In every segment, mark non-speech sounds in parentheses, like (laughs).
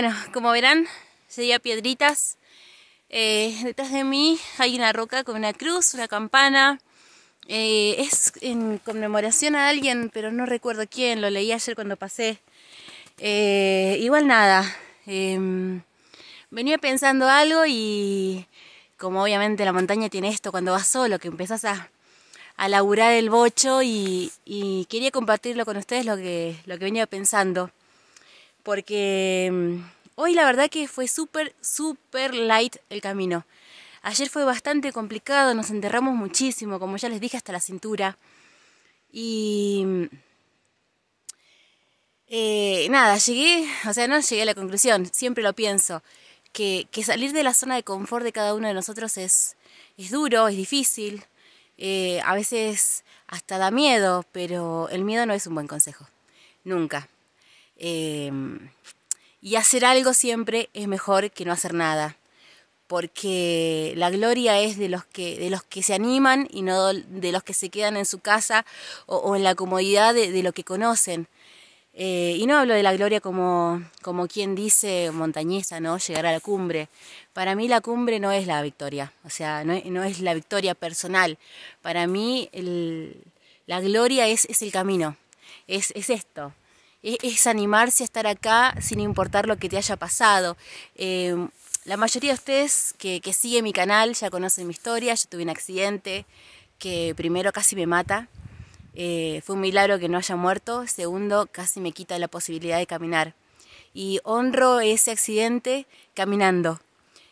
Bueno, como verán, seguía piedritas. Eh, detrás de mí hay una roca con una cruz, una campana. Eh, es en conmemoración a alguien, pero no recuerdo quién, lo leí ayer cuando pasé. Eh, igual nada, em, venía pensando algo y como obviamente la montaña tiene esto cuando vas solo, que empezás a, a laburar el bocho y, quería compartirlo con ustedes lo lo que venía pensando porque mm, hoy la verdad que fue súper, súper light el camino. Ayer fue bastante complicado, nos enterramos muchísimo, como ya les dije, hasta la cintura. Y... Mm, eh, nada, llegué, o sea, no llegué a la conclusión, siempre lo pienso, que, salir de la zona de confort de cada uno de nosotros es, es duro, es difícil, eh, a veces hasta da miedo, pero el miedo no es un buen consejo, nunca. Em, y hacer algo siempre es mejor que no hacer nada, porque la gloria es de los que, de los que se animan y no de los que se quedan en su casa o, en la comodidad de, lo que conocen. Eh, y no hablo de la gloria como, como quien dice montañesa, ¿no? Llegar a la cumbre. Para mí la cumbre no es la victoria, o sea, no, es la victoria personal. Para mí la gloria es, es el camino, es, es esto, es, animarse a estar acá sin importar lo que te haya pasado. Eh, la mayoría de ustedes que, siguen mi canal ya conocen mi historia, yo tuve un accidente que primero casi me mata, eh, fue un milagro que no haya muerto, segundo casi me quita la posibilidad de caminar. Y honro ese accidente caminando.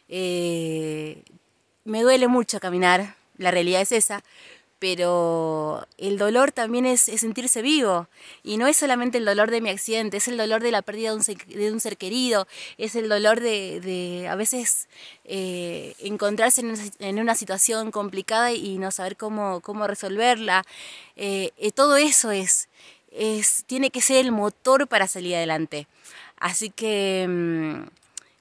Eh, me duele mucho caminar, la realidad es esa, pero el dolor también es, sentirse vivo. Y no es solamente el dolor de mi accidente, es el dolor de la pérdida de un ser, querido, es el dolor de, a veces eh, encontrarse en una, situación complicada y no saber cómo, resolverla. Eh, eh, todo eso es, tiene que ser el motor para salir adelante. Así que... Mm,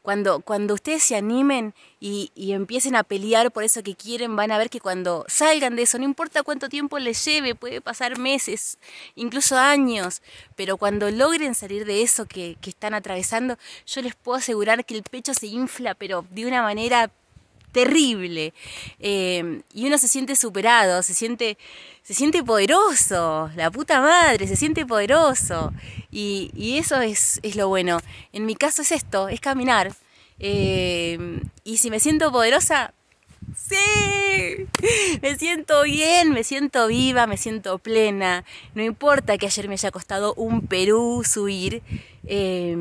cuando, ustedes se animen y, empiecen a pelear por eso que quieren, van a ver que cuando salgan de eso, no importa cuánto tiempo les lleve, puede pasar meses, incluso años, pero cuando logren salir de eso que, que están atravesando, yo les puedo asegurar que el pecho se infla, pero de una manera terrible. Eh, y uno se siente superado, se siente, se siente poderoso, la puta madre, se siente poderoso. Y, eso es, lo bueno. En mi caso es esto, es caminar. Eh, y si me siento poderosa, Sí, me siento bien, me siento viva, me siento plena. No importa que ayer me haya costado un Perú subir, eh,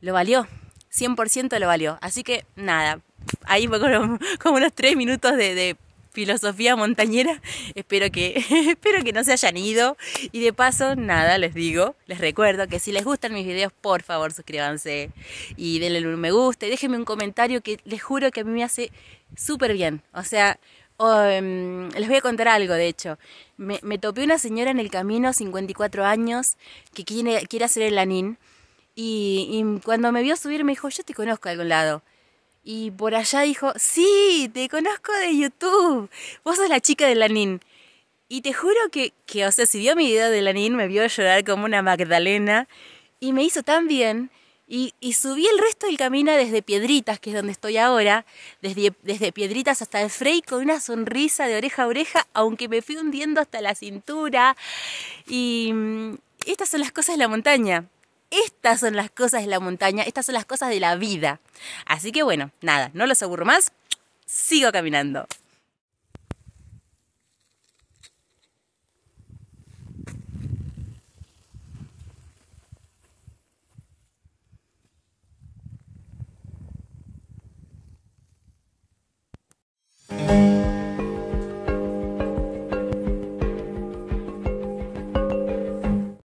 lo valió, 100% lo valió. Así que nada, ahí fue (laughs) como, unos tres minutos de, filosofía montañera. Espero que, (laughs) espero que no se hayan ido. Y de paso, nada, les digo, les recuerdo que si les gustan mis videos, por favor suscríbanse y denle un me gusta y déjenme un comentario que les juro que a mí me hace súper bien. O sea, em, les voy a contar algo, de hecho. Me, topé una señora en el camino, 54 años, que quiere, quiere hacer el lanín. Y, cuando me vio subir me dijo, yo te conozco de algún lado. Y por allá dijo, sí, te conozco de YouTube, vos sos la chica de Lanín. Y te juro que, o sea, si vio mi video de Lanín, me vio llorar como una Magdalena y me hizo tan bien. Y, subí el resto del camino desde Piedritas, que es donde estoy ahora, desde, desde Piedritas hasta el Frey con una sonrisa de oreja a oreja, aunque me fui hundiendo hasta la cintura. Y mm, estas son las cosas de la montaña. Estas son las cosas de la montaña, estas son las cosas de la vida. Así que bueno, nada, no los aburro más, sigo caminando.